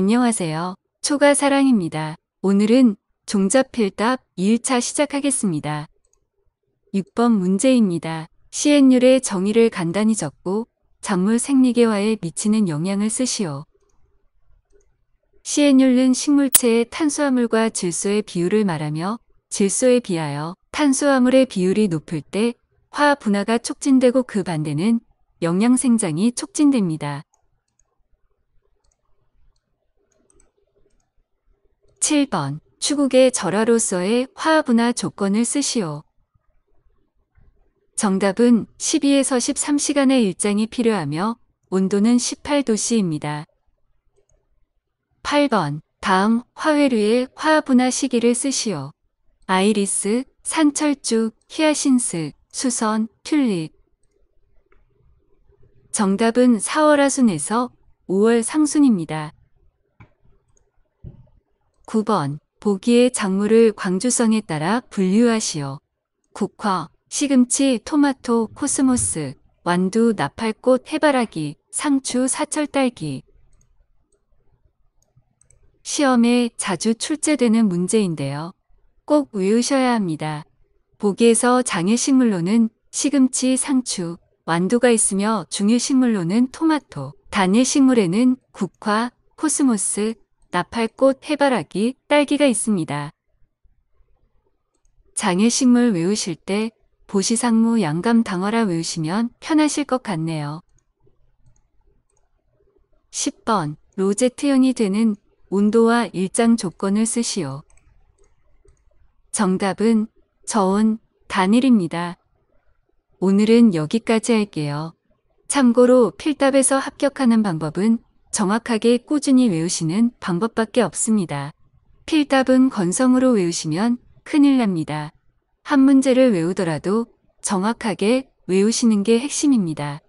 안녕하세요. 초가 사랑입니다. 오늘은 종자필답 2일차 시작하겠습니다. 6번 문제입니다. 시행률의 정의를 간단히 적고 작물 생리계화에 미치는 영향을 쓰시오. 시행률은 식물체의 탄수화물과 질소의 비율을 말하며 질소에 비하여 탄수화물의 비율이 높을 때 화합 분화가 촉진되고 그 반대는 영양 생장이 촉진됩니다. 7번 추국의 절하로서의 화합분화 조건을 쓰시오. 정답은 12에서 13시간의 일장이 필요하며 온도는 18도씨입니다. 8번 다음 화훼류의 화합분화 시기를 쓰시오. 아이리스, 산철쭉, 히아신스, 수선, 튤립 정답은 4월 하순에서 5월 상순입니다. 9번 보기의 작물을 광주성에 따라 분류하시오. 국화, 시금치, 토마토, 코스모스, 완두, 나팔꽃, 해바라기, 상추, 사철딸기. 시험에 자주 출제되는 문제인데요. 꼭 외우셔야 합니다. 보기에서 장애식물로는 시금치, 상추, 완두가 있으며 중일식물로는 토마토, 단일식물에는 국화, 코스모스, 나팔꽃, 해바라기, 딸기가 있습니다. 장애식물 외우실 때 보시상무 양감 당어라 외우시면 편하실 것 같네요. 10번 로제트형이 되는 온도와 일장 조건을 쓰시오. 정답은 저온 단일입니다. 오늘은 여기까지 할게요. 참고로 필답에서 합격하는 방법은 정확하게 꾸준히 외우시는 방법밖에 없습니다. 필답은 건성으로 외우시면 큰일 납니다. 한 문제를 외우더라도 정확하게 외우시는 게 핵심입니다.